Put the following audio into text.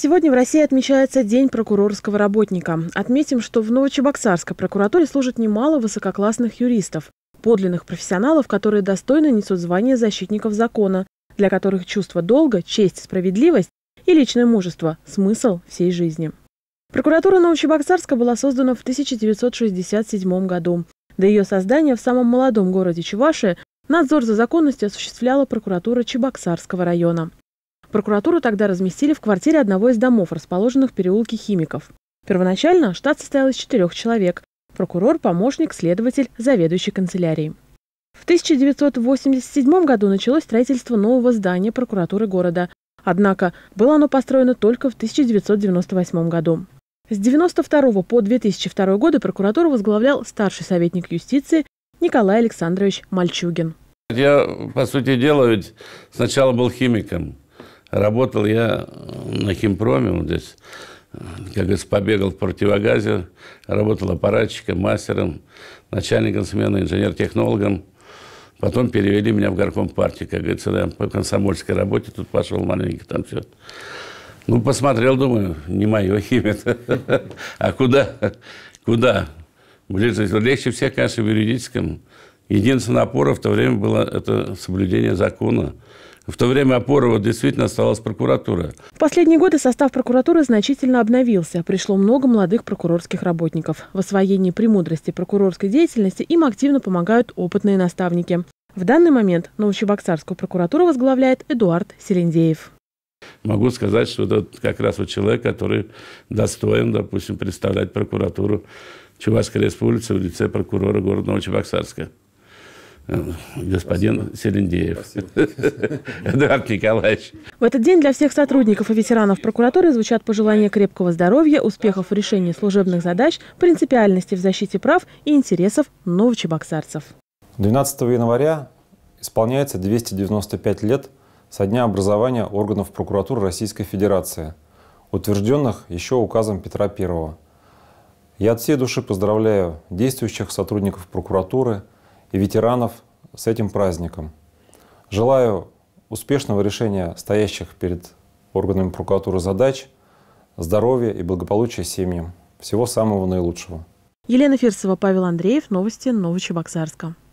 Сегодня в России отмечается День прокурорского работника. Отметим, что в Новочебоксарской прокуратуре служит немало высококлассных юристов, подлинных профессионалов, которые достойно несут звание защитников закона, для которых чувство долга, честь, справедливость и личное мужество – смысл всей жизни. Прокуратура Новочебоксарска была создана в 1967 году. До ее создания в самом молодом городе Чувашия надзор за законностью осуществляла прокуратура Чебоксарского района. Прокуратуру тогда разместили в квартире одного из домов, расположенных в переулке Химиков. Первоначально штат состоял из четырех человек – прокурор, помощник, следователь, заведующий канцелярией. В 1987 году началось строительство нового здания прокуратуры города. Однако было оно построено только в 1998 году. С 1992 по 2002 годы прокуратуру возглавлял старший советник юстиции Николай Александрович Мальчугин. Я, по сути дела, ведь сначала был химиком. Работал я на химпроме вот здесь, как говорится, побегал в противогазе, работал аппаратчиком, мастером, начальником смены, инженер-технологом. Потом перевели меня в горком партии, как говорится, да, по комсомольской работе. Тут пошел маленький, там все. Ну, посмотрел, думаю, не мое химия А куда? Куда? Ближе, легче всех, конечно, в юридическом. Единственный опора в то время было это соблюдение закона. В то время опора Опорова действительно оставалась прокуратура. В последние годы состав прокуратуры значительно обновился. Пришло много молодых прокурорских работников. В освоении премудрости прокурорской деятельности им активно помогают опытные наставники. В данный момент Новочебоксарскую прокуратуру возглавляет Эдуард Селендеев. Могу сказать, что это как раз вот человек, который достоин, допустим, представлять прокуратуру Чувашской республики в лице прокурора города Новочебоксарска. Э, господин Спасибо. Серендеев. Спасибо. Эдуард Николаевич. В этот день для всех сотрудников и ветеранов прокуратуры звучат пожелания крепкого здоровья, успехов в решении служебных задач, принципиальности в защите прав и интересов новочебоксарцев. 12 января исполняется 295 лет со дня образования органов прокуратуры Российской Федерации, утвержденных еще указом Петра I. Я от всей души поздравляю действующих сотрудников прокуратуры – и ветеранов с этим праздником. Желаю успешного решения стоящих перед органами прокуратуры задач, здоровья и благополучия семьям. Всего самого наилучшего. Елена Фирсова, Павел Андреев, новости Новочебоксарска.